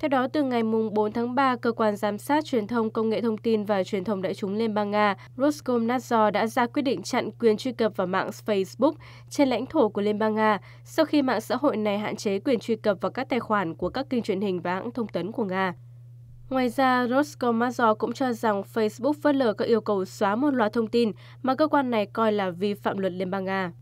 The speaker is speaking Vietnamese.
Theo đó, từ ngày 4 tháng 3, Cơ quan Giám sát Truyền thông Công nghệ Thông tin và Truyền thông Đại chúng Liên bang Nga Roskomnadzor đã ra quyết định chặn quyền truy cập vào mạng Facebook trên lãnh thổ của Liên bang Nga sau khi mạng xã hội này hạn chế quyền truy cập vào các tài khoản của các kênh truyền hình và hãng thông tấn của Nga. Ngoài ra, Roskomnadzor cũng cho rằng Facebook phớt lờ các yêu cầu xóa một loạt thông tin mà cơ quan này coi là vi phạm luật Liên bang Nga.